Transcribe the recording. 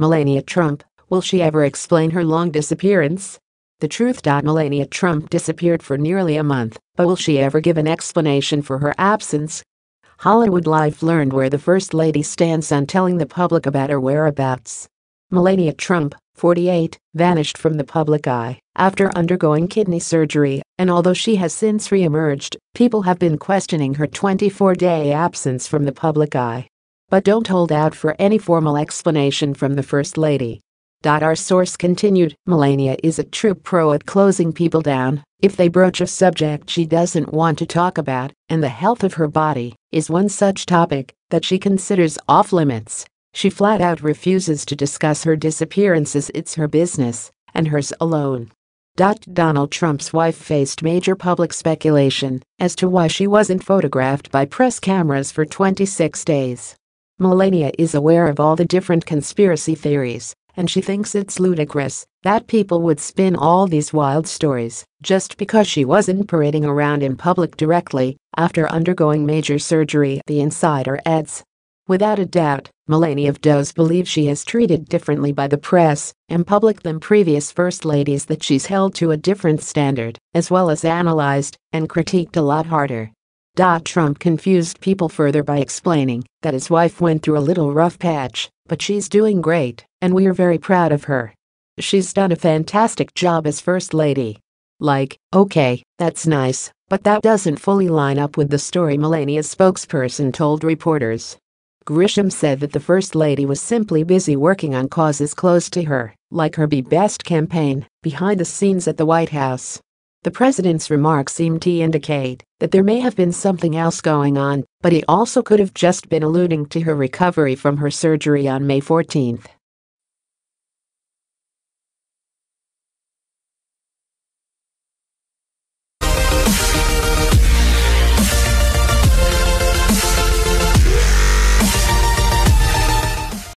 Melania Trump, will she ever explain her long disappearance? The truth. Melania Trump disappeared for nearly a month, but will she ever give an explanation for her absence? Hollywood Life learned where the First Lady stands on telling the public about her whereabouts. Melania Trump, 48, vanished from the public eye after undergoing kidney surgery, and although she has since re emerged, people have been questioning her 24 day absence from the public eye. But don't hold out for any formal explanation from the First Lady. Our source continued, Melania is a true pro at closing people down if they broach a subject she doesn't want to talk about, and the health of her body is one such topic that she considers off limits. She flat out refuses to discuss her disappearances, it's her business, and hers alone. Donald Trump's wife faced major public speculation as to why she wasn't photographed by press cameras for 26 days. Melania is aware of all the different conspiracy theories, and she thinks it's ludicrous that people would spin all these wild stories just because she wasn't parading around in public directly after undergoing major surgery, the insider adds. Without a doubt, Melania does believe she is treated differently by the press and public than previous first ladies that she's held to a different standard, as well as analyzed and critiqued a lot harder. Trump confused people further by explaining that his wife went through a little rough patch, but she's doing great, and we're very proud of her. She's done a fantastic job as First Lady. Like, okay, that's nice, but that doesn't fully line up with the story Melania's spokesperson told reporters. Grisham said that the First Lady was simply busy working on causes close to her, like her Be Best campaign, behind the scenes at the White House. The president's remarks seemed to indicate that there may have been something else going on, but he also could have just been alluding to her recovery from her surgery on May 14.